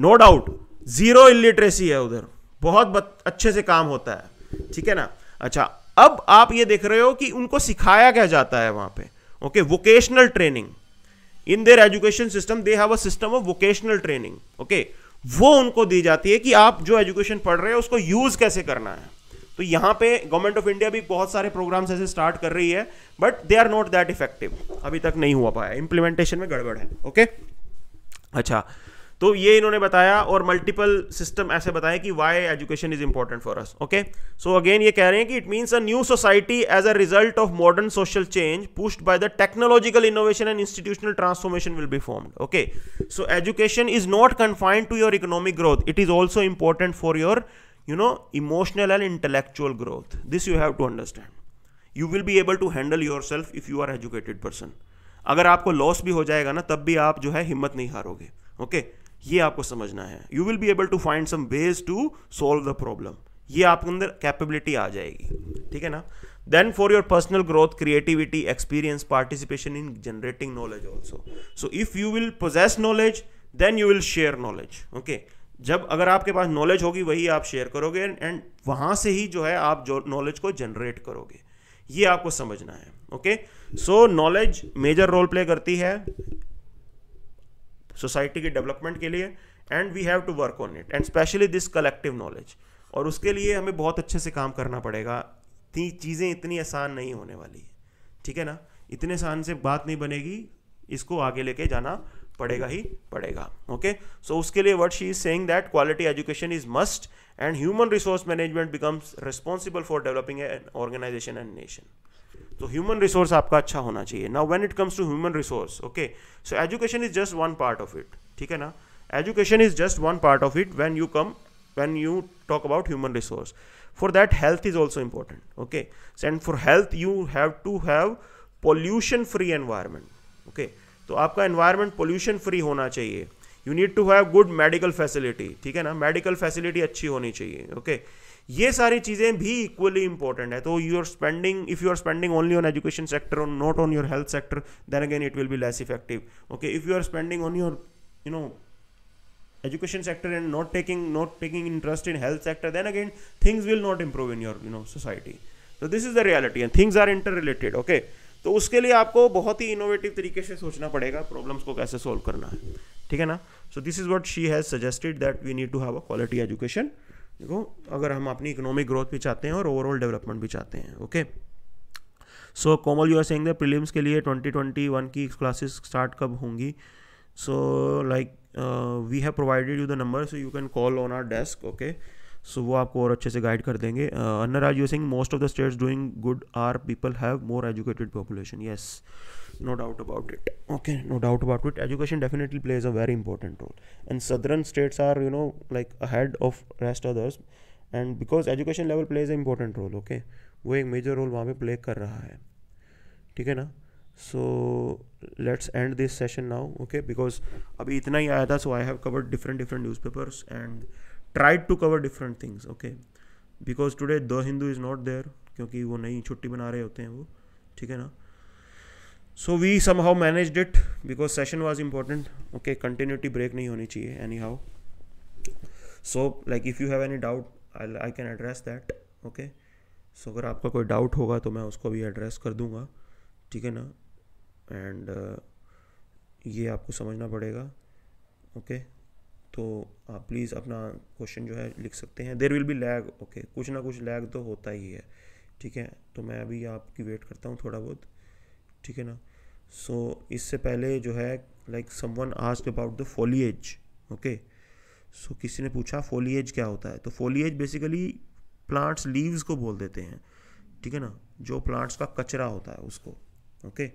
नो डाउट जीरो इलिटरेसी है उधर बहुत अच्छे से काम होता है ठीक है ना अच्छा अब आप ये देख रहे हो कि उनको सिखाया क्या जाता है वहाँ पे okay vocational training in their education system they have a system of vocational training okay वो उनको दी जाती है कि आप जो एजुकेशन पढ़ रहे हो उसको यूज कैसे करना है तो यहां पे गवर्नमेंट ऑफ इंडिया भी बहुत सारे प्रोग्राम्स ऐसे स्टार्ट कर रही है but they are not that effective अभी तक नहीं हुआ पाया इंप्लीमेंटेशन में गड़बड़ है ओके okay? अच्छा तो ये इन्होंने बताया और मल्टीपल सिस्टम ऐसे बताए कि why education is important for us okay so again ये कह रहे हैं कि it means a new society as a result of modern social change pushed by the technological innovation and institutional transformation will be formed okay so education is not confined to your economic growth it is also important for your know emotional and and growth this you have to understand you will be able to handle handle self if you are educated person अगर आपको loss भी हो जाएगा ना तब भी आप जो है हिम्मत नहीं हारोगे ओके okay? ये आपको समझना है you will be able to find some ways to solve the problem ये आपके अंदर कैपेबिलिटी आ जाएगी ठीक है ना then for your personal growth creativity experience participation in generating knowledge also so if you will process knowledge then you will share knowledge okay जब अगर आपके पास नॉलेज होगी वही आप शेयर करोगे एंड वहां से ही जो है आप जो नॉलेज को जनरेट करोगे ये आपको समझना है okay so knowledge major role play करती है सोसाइटी की डेवलपमेंट के लिए and we have to work on it and specially this collective knowledge और उसके लिए हमें बहुत अच्छे से काम करना पड़ेगा तीन चीज़ें इतनी आसान नहीं होने वाली है ठीक है ना इतने आसान से बात नहीं बनेगी इसको आगे लेके जाना पड़ेगा ही पड़ेगा ओके सो उसके लिए what she is saying that quality education is must and human resource management becomes responsible for developing an organisation and nation तो ह्यूमन रिसोर्स आपका अच्छा होना चाहिए now when it comes to human resource okay so education is just one part of it ठीक है ना education is just one part of it when you come when you talk about human resource for that health is also important okay and for health you have to have pollution free environment okay तो आपका environment pollution free होना चाहिए you need to have good medical facility ठीक है ना medical facility अच्छी होनी चाहिए ओके okay? ये सारी चीज़ें भी इक्वली इंपॉर्टेंट है तो you are spending if you are spending only on education sector on not on your health sector then again it will be less effective okay if you are spending on your you know education sector and not taking not taking interest in health sector then again things will not improve in your you know society तो this is the reality and things are inter related okay तो उसके लिए आपको बहुत ही innovative तरीके से सोचना पड़ेगा प्रॉब्लम्स को कैसे सॉल्व करना है ठीक है ना so this is what she has suggested that we need to have a quality education देखो अगर हम अपनी इकोनॉमिक ग्रोथ भी चाहते हैं और ओवरऑल डेवलपमेंट भी चाहते हैं okay so Komal you are saying the prelims के लिए 2021 की क्लासेस स्टार्ट कब होंगी so like we have provided you the number so you can call on our desk okay so वो आपको और अच्छे से गाइड कर देंगे अनर are you saying most of the states doing good our people have more educated population yes no doubt about it okay no doubt about it education definitely plays a very important role and southern states are you know like ahead of rest others and because education level plays a important role okay वो एक major role वहाँ पे play कर रहा है ठीक है ना so let's end this session now okay because अभी इतना ही आया था so I have covered different different papers and tried to cover different things okay because today the Hindu is not there क्योंकि वो नहीं छुट्टी बना रहे होते हैं वो ठीक है ना so we somehow manage it because session was important okay continuity break नहीं होनी चाहिए anyhow so like if you have any doubt I I can address that okay so अगर आपका कोई डाउट होगा तो मैं उसको भी एड्रेस कर दूंगा ठीक है ना एंड uh, ये आपको समझना पड़ेगा ओके okay? तो आप हाँ, प्लीज़ अपना क्वेश्चन जो है लिख सकते हैं there will be lag okay कुछ ना कुछ लैग तो होता ही है ठीक है तो मैं अभी आपकी वेट करता हूँ थोड़ा बहुत ठीक है ना सो so, इससे पहले जो है like someone ask about the foliage okay so किसी ने पूछा फोलिएज क्या होता है तो फोलिएज बेसिकली प्लांट्स लीव्स को बोल देते हैं ठीक है ना जो प्लांट्स का कचरा होता है उसको okay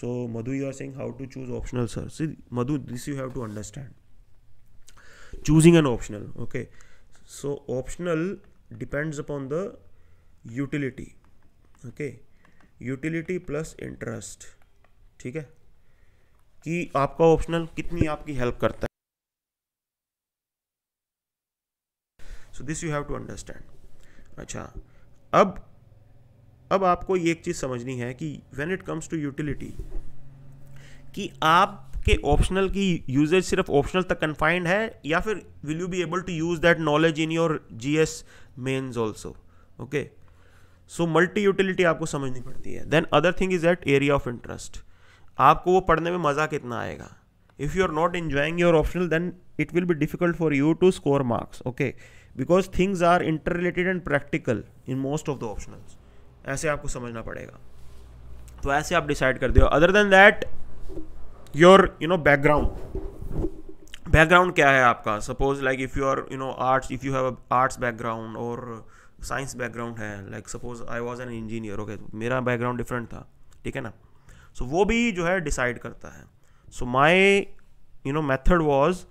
so Madhu you are saying how to choose optional sir see Madhu this you have to understand choosing an optional okay so optional depends upon the utility okay utility plus interest ठीक है कि आपका optional कितनी आपकी help करता है so this you have to understand अच्छा अब अब आपको ये एक चीज़ समझनी है कि when it comes to utility कि आप कि ऑप्शनल की यूजेज सिर्फ ऑप्शनल तक कन्फाइंड है या फिर will you be able to use that knowledge in your G S mains also okay so multi utility आपको समझनी पड़ती है then other thing is that area of interest आपको वो पढ़ने में मज़ा कितना आएगा if you are not enjoying your optional then it will be difficult for you to score marks okay because things are inter related and practical in most of the optional ऐसे आपको समझना पड़ेगा तो ऐसे आप डिसाइड कर दो other then that your you know background background क्या है आपका suppose like if you are you know arts if you have arts background और साइंस बैकग्राउंड है like suppose I was an engineer okay मेरा background different था ठीक है ना सो so, वो भी जो है डिसाइड करता है so my you know method was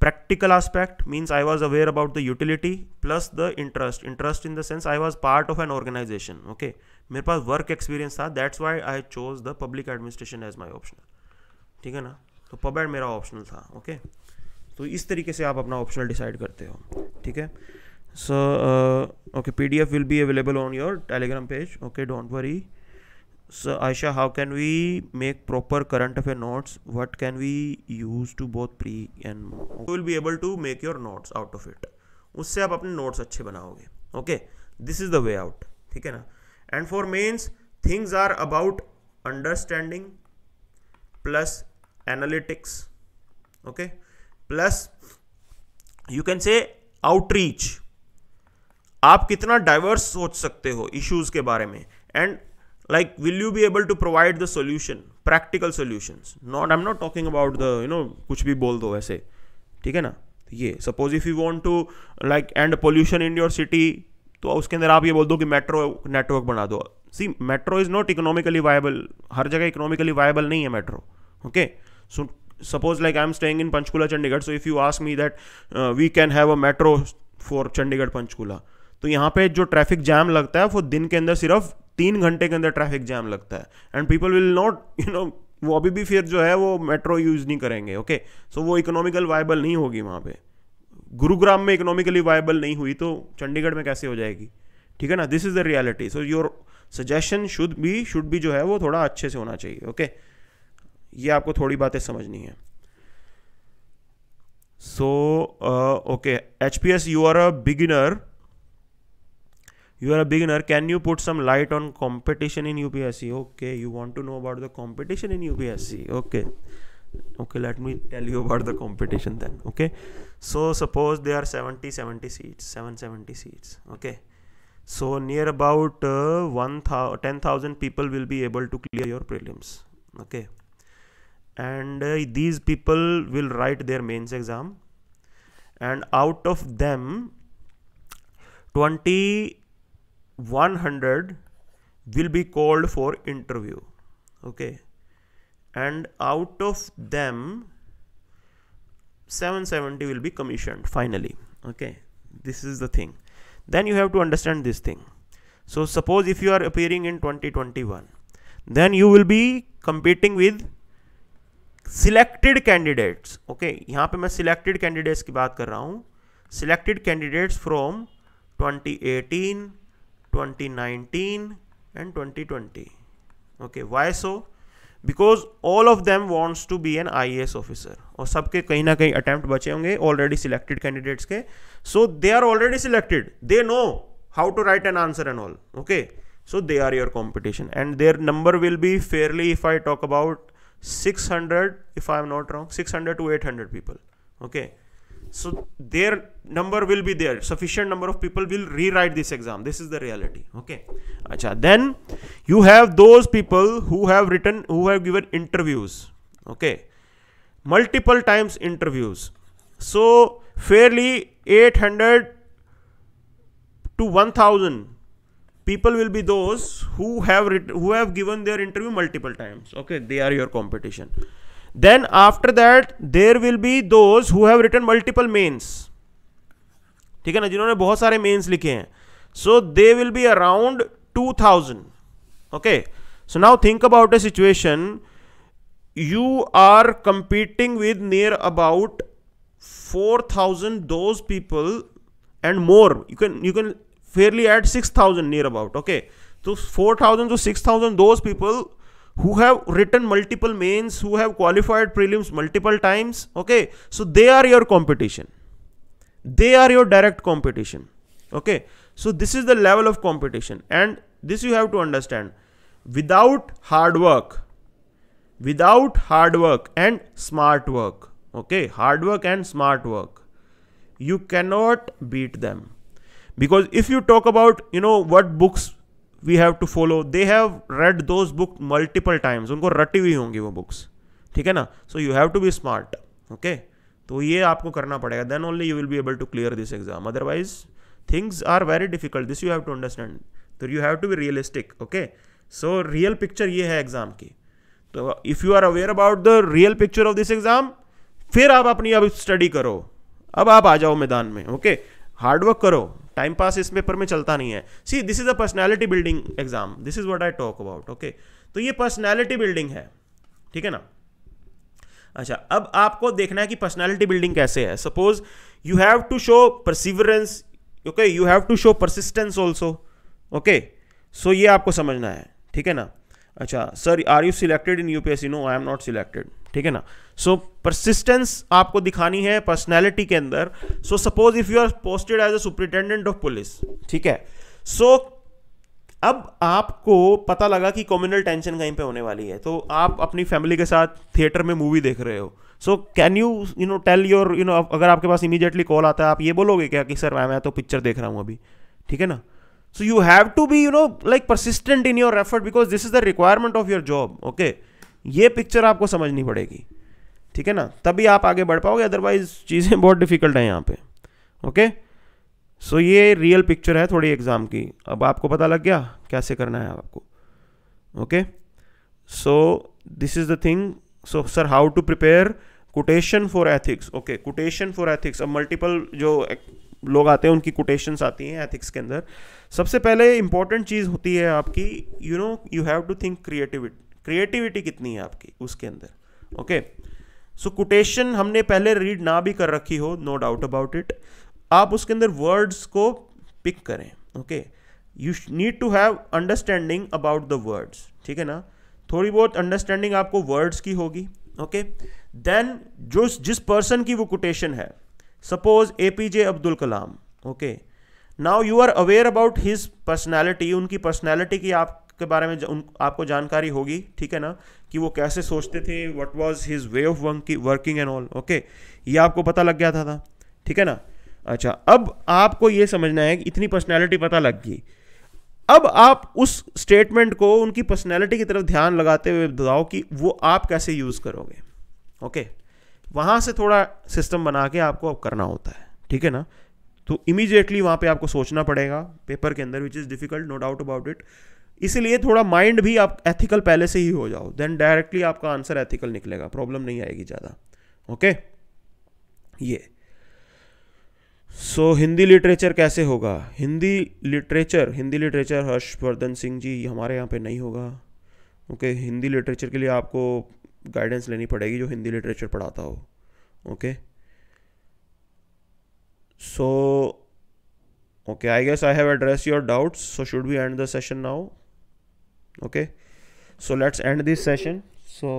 practical aspect means I was aware about the utility plus the interest interest in the sense I was part of an organization okay मेरे पास work experience था that's why I chose the public administration as my option ठीक है ना तो पबैड मेरा optional था okay तो इस तरीके से आप अपना ऑप्शनल डिसाइड करते हो ठीक है so okay P D F will be available on your Telegram page okay don't worry so Aisha how can we make proper current affair notes what can we use to both pre and will be able to make your notes out of it उससे आप अपने notes अच्छे बनाओगे okay this is the way out ठीक है ना and for mains things are about understanding plus analytics okay plus you can say outreach आप कितना डाइवर्स सोच सकते हो इश्यूज के बारे में and like will you be able to provide the solution practical solution not I am not talking about the you know कुछ भी बोल दो ऐसे ठीक है ना ये suppose if you want to like end pollution in your city तो उसके अंदर आप ये बोल दो कि मेट्रो नेटवर्क बना दो see metro is not economically viable हर जगह इकोनॉमिकली वायबल नहीं है metro okay okay? So suppose like I am staying in Panchkula Chandigarh so if you ask me that we can have a metro for Chandigarh Panchkula तो यहाँ पे जो ट्रैफिक जैम लगता है वो दिन के अंदर सिर्फ तीन घंटे के अंदर ट्रैफिक जैम लगता है and people will not you know वो अभी भी फिर जो है वो मेट्रो यूज़ नहीं करेंगे ओके okay? सो so, वो इकोनॉमिकल वायबल नहीं होगी वहाँ पे गुरुग्राम में इकोनॉमिकली वायबल नहीं हुई तो चंडीगढ़ में कैसे हो जाएगी ठीक है ना this is the reality so your suggestion should भी शुड भी जो है वो थोड़ा अच्छे से होना चाहिए ओके okay? ये आपको थोड़ी बातें समझनी है so okay H P S you are a beginner you are a beginner can you put some light on competition in U P S C okay you want to know about the competition in U P S C okay okay let me tell you about the competition then okay so suppose they are seventy seventy seats seven seventy seats okay so near about one था ten thousand people will be able to clear your prelims okay and uh, these people will write their mains exam and out of them 2100 will be called for interview okay and out of them 770 will be commissioned finally okay this is the thing then you have to understand this thing so suppose if you are appearing in 2021 then you will be competing with selected candidates okay यहां पे मैं selected candidates की बात कर रहा हूँ selected candidates from 2018, 2019 and 2020 okay why so because all of them wants to be an I officer और सबके कहीं ना कहीं अटैम्प्ट बचे होंगे ऑलरेडी सिलेक्टेड कैंडिडेट्स के so they are already selected they know how to write an answer and all okay so they are your competition and their number will be fairly if I talk about 600 if i am not wrong 600 to 800 people okay so their number will be there sufficient number of people will rewrite this exam this is the reality okay acha then you have those people who have written who have given interviews okay multiple times interviews so fairly 800 to 1000 people will be those who have who have given their interview multiple times okay they are your competition then after that there will be those who have written multiple mains ठीक है ना जिन्होंने बहुत सारे mains लिखे हैं so they will be around 2000 okay so now think about a situation you are competing with near about 4000 those people and more you can you can fairly at 6000 near about okay so 4000 to 6000 those people who have written multiple mains who have qualified prelims multiple times okay so they are your competition they are your direct competition okay so this is the level of competition and this you have to understand without hard work without hard work and smart work okay hard work and smart work you cannot beat them because if you talk about you know what books we have to follow they have read those book multiple times उनको रटी हुई होंगी वो books ठीक है ना so you have to be smart okay तो ये आपको करना पड़ेगा then only you will be able to clear this exam otherwise things are very difficult this you have to understand तो you have to be realistic okay so real picture ये है exam की तो if you are aware about the real picture of this exam फिर आप अपनी अब study करो अब आप आ जाओ मैदान में ओके हार्डवर्क करो टाइम पास इस पेपर में चलता नहीं है see this is a personality building exam this is what I talk about okay तो ये पर्सनैलिटी बिल्डिंग है ठीक है ना अच्छा अब आपको देखना है कि पर्सनैलिटी बिल्डिंग कैसे है suppose you have to show perseverance okay you have to show persistence also okay so ये आपको समझना है ठीक है ना अच्छा sir are you selected in U P S C no I am not selected ठीक है ना सो परसिस्टेंस आपको दिखानी है पर्सनैलिटी के अंदर so suppose if you are posted as a superintendent of police ठीक है सो so, अब आपको पता लगा कि कॉम्युनल टेंशन कहीं पे होने वाली है तो आप अपनी फैमिली के साथ थिएटर में मूवी देख रहे हो so can you you know tell your you know अगर आपके पास इमीडिएटली कॉल आता है आप ये बोलोगे क्या कि सर मैं तो पिक्चर देख रहा हूँ अभी ठीक है ना so you have to be you know like persistent in your effort because this is the requirement of your job okay ये पिक्चर आपको समझनी पड़ेगी ठीक है ना तभी आप आगे बढ़ पाओगे अदरवाइज चीज़ें बहुत डिफिकल्ट हैं यहाँ पे ओके सो so, ये रियल पिक्चर है थोड़ी एग्ज़ाम की अब आपको पता लग गया कैसे करना है आपको okay so this is the thing so sir how to prepare quotation for ethics okay quotation for ethics अब मल्टीपल जो लोग आते हैं उनकी कोटेशंस आती हैं एथिक्स के अंदर सबसे पहले इंपॉर्टेंट चीज़ होती है आपकी you know you have to think creativity creativity कितनी है आपकी उसके अंदर ओके सो कोटेशन हमने पहले रीड ना भी कर रखी हो नो डाउट अबाउट इट आप उसके अंदर वर्ड्स को पिक करें okay you need to have understanding about the words ठीक है ना थोड़ी बहुत अंडरस्टैंडिंग आपको वर्ड्स की होगी ओके देन जो जिस पर्सन की वो कोटेशन है suppose A P J Abdul Kalam okay now you are aware about his personality उनकी पर्सनैलिटी की आप के बारे में उन आपको जानकारी होगी ठीक है ना कि वो कैसे सोचते थे what was his way of working and all okay ये आपको पता लग गया था, था ठीक है ना अच्छा अब आपको ये समझना है कि इतनी पर्सनैलिटी पता लग गई अब आप उस स्टेटमेंट को उनकी पर्सनैलिटी की तरफ ध्यान लगाते हुए बताओ कि वो आप कैसे यूज़ करोगे ओके वहाँ से थोड़ा सिस्टम बना के आपको अब करना होता है ठीक है ना तो इमीजिएटली वहाँ पे आपको सोचना पड़ेगा पेपर के अंदर which is difficult no doubt about it इसीलिए थोड़ा माइंड भी आप एथिकल पहले से ही हो जाओ देन डायरेक्टली आपका आंसर एथिकल निकलेगा प्रॉब्लम नहीं आएगी ज़्यादा ओके ये सो हिंदी लिटरेचर कैसे होगा हिंदी लिटरेचर हिंदी लिटरेचर हर्षवर्धन सिंह जी हमारे यहाँ पे नहीं होगा ओके okay, हिंदी लिटरेचर के लिए आपको गाइडेंस लेनी पड़ेगी जो हिंदी लिटरेचर पढ़ाता हो okay so okay I guess I have address your doubts so should be end the session now okay so let's end this session so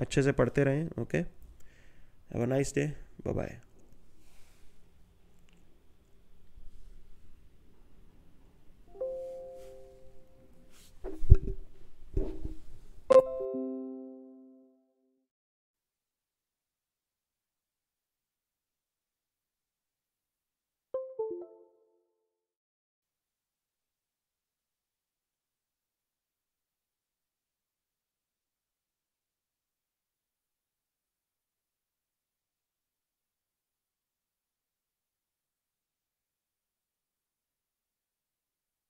अच्छे से पढ़ते रहें okay have a nice day bye bye